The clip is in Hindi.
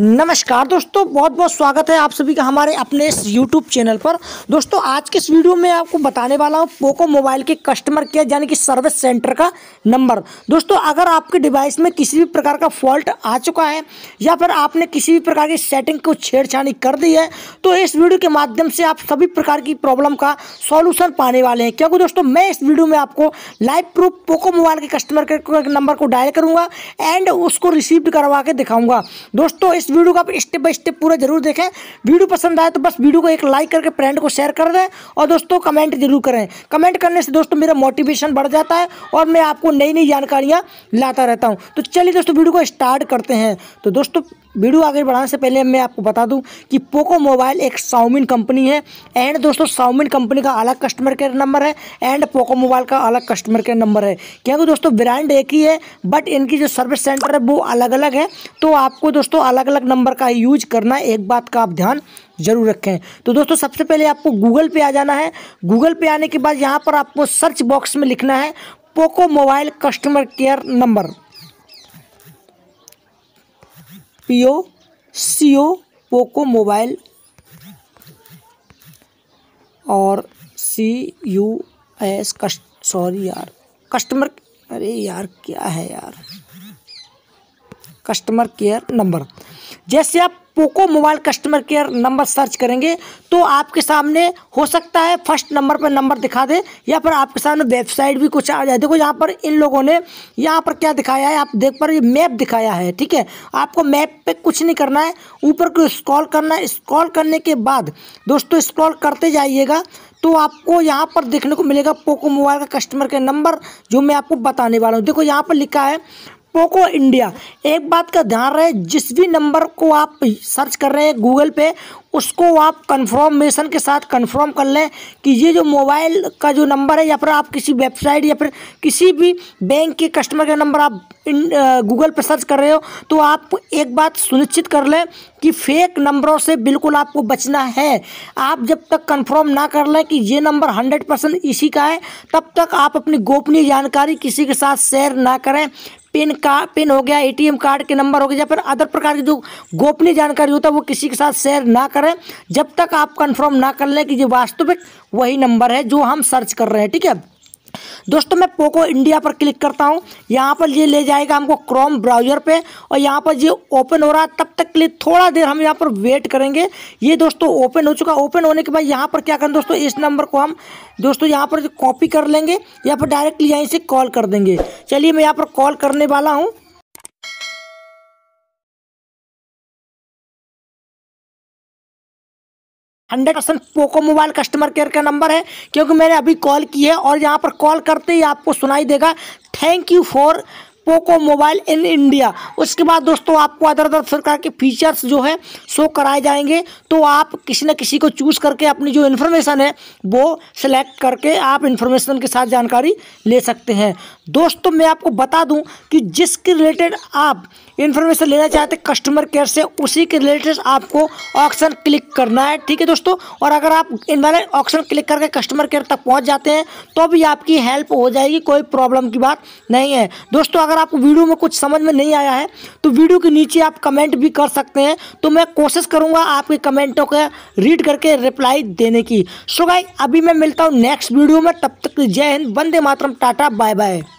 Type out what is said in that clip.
नमस्कार दोस्तों बहुत बहुत स्वागत है आप सभी का हमारे अपने इस यूट्यूब चैनल पर दोस्तों आज के इस वीडियो में आपको बताने वाला हूँ पोको मोबाइल के कस्टमर केयर यानी कि सर्विस सेंटर का नंबर दोस्तों अगर आपके डिवाइस में किसी भी प्रकार का फॉल्ट आ चुका है या फिर आपने किसी भी प्रकार की सेटिंग को छेड़छाड़ी कर दी है तो इस वीडियो के माध्यम से आप सभी प्रकार की प्रॉब्लम का सॉल्यूशन पाने वाले हैं क्योंकि दोस्तों मैं इस वीडियो में आपको लाइव प्रूफ पोको मोबाइल के कस्टमर केयर नंबर को डायल करूँगा एंड उसको रिसीव करवा के दिखाऊँगा दोस्तों इस वीडियो को आप स्टेप बाय स्टेप पूरा जरूर देखें वीडियो पसंद आए तो बस वीडियो को एक लाइक करके फ्रेंड को शेयर कर दें और दोस्तों कमेंट जरूर करें कमेंट करने से दोस्तों मेरा मोटिवेशन बढ़ जाता है और मैं आपको नई नई जानकारियाँ लाता रहता हूँ तो चलिए दोस्तों वीडियो को स्टार्ट करते हैं तो दोस्तों वीडियो आगे बढ़ाने से पहले मैं आपको बता दूं कि पोको मोबाइल एक साउमिन कंपनी है एंड दोस्तों साउमिन कंपनी का अलग कस्टमर केयर नंबर है एंड पोको मोबाइल का अलग कस्टमर केयर नंबर है क्योंकि दोस्तों ब्रांड एक ही है बट इनकी जो सर्विस सेंटर है वो अलग अलग है तो आपको दोस्तों अलग अलग अलग नंबर का यूज करना एक बात का आप ध्यान जरूर रखें तो दोस्तों सबसे पहले आपको गूगल पे आ जाना है गूगल पे आने के बाद यहाँ पर आपको सर्च बॉक्स में लिखना है Poco mobile customer care number P O C O Poco mobile और C U S cust sorry यार कस्टमर अरे यार क्या है यार कस्टमर केयर नंबर जैसे आप Poco mobile customer care number search करेंगे तो आपके सामने हो सकता है फर्स्ट नंबर पर नंबर दिखा दे या फिर आपके सामने वेबसाइट भी कुछ आ जाए देखो यहाँ पर इन लोगों ने यहाँ पर क्या दिखाया है आप देख पर ये मैप दिखाया है ठीक है आपको मैप पे कुछ नहीं करना है ऊपर को स्क्रॉल करना है स्क्रॉल करने के बाद दोस्तों स्क्रॉल करते जाइएगा तो आपको यहाँ पर देखने को मिलेगा पोको मोबाइल का कस्टमर केयर नंबर जो मैं आपको बताने वाला हूँ देखो यहाँ पर लिखा है पोको इंडिया एक बात का ध्यान रहे जिस भी नंबर को आप सर्च कर रहे हैं गूगल पे उसको आप कंफर्मेशन के साथ कंफर्म कर लें कि ये जो मोबाइल का जो नंबर है या फिर आप किसी वेबसाइट या फिर किसी भी बैंक के कस्टमर का नंबर आप इन गूगल पर सर्च कर रहे हो तो आप एक बात सुनिश्चित कर लें कि फेक नंबरों से बिल्कुल आपको बचना है आप जब तक कंफर्म ना कर लें कि ये नंबर हंड्रेड परसेंट इसी का है तब तक आप अपनी गोपनीय जानकारी किसी के साथ शेयर ना करें पिन का पिन हो गया एटीएम कार्ड के नंबर हो गया या फिर अदर प्रकार की जो गोपनीय जानकारी होता है वो किसी के साथ शेयर ना करें जब तक आप कंफर्म ना कर लें कि ये वास्तविक वही नंबर है जो हम सर्च कर रहे हैं ठीक है दोस्तों मैं पोको इंडिया पर क्लिक करता हूँ यहाँ पर ये ले जाएगा हमको क्रोम ब्राउजर पे और यहाँ पर ये ओपन हो रहा है तब तक के लिए थोड़ा देर हम यहाँ पर वेट करेंगे ये दोस्तों ओपन हो चुका ओपन होने के बाद यहाँ पर क्या करें दोस्तों इस नंबर को हम दोस्तों यहाँ पर कॉपी कर लेंगे या फिर डायरेक्टली यहीं से कॉल कर देंगे चलिए मैं यहाँ पर कॉल करने वाला हूँ hundred percent Poco mobile customer care का नंबर है क्योंकि मैंने अभी कॉल की है और यहाँ पर कॉल करते ही आपको सुनाई देगा thank you for Poco mobile in India उसके बाद दोस्तों आपको अदर अदर प्रकार के फीचर्स जो है शो कराए जाएंगे तो आप किसी न किसी को चूज़ करके अपनी जो इन्फॉर्मेशन है वो सिलेक्ट करके आप इन्फॉर्मेशन के साथ जानकारी ले सकते हैं दोस्तों तो मैं आपको बता दूं कि जिसके रिलेटेड आप इन्फॉर्मेशन लेना चाहते हैं कस्टमर केयर से उसी के रिलेटेड आपको ऑप्शन क्लिक करना है ठीक है दोस्तों और अगर आप इन वाले ऑप्शन क्लिक करके कस्टमर केयर तक पहुंच जाते हैं तो भी आपकी हेल्प हो जाएगी कोई प्रॉब्लम की बात नहीं है दोस्तों अगर आपको वीडियो में कुछ समझ में नहीं आया है तो वीडियो के नीचे आप कमेंट भी कर सकते हैं तो मैं कोशिश करूँगा आपके कमेंटों का रीड करके रिप्लाई देने की सो भाई अभी मैं मिलता हूँ नेक्स्ट वीडियो में तब तक जय हिंद वंदे मातरम टाटा बाय बाय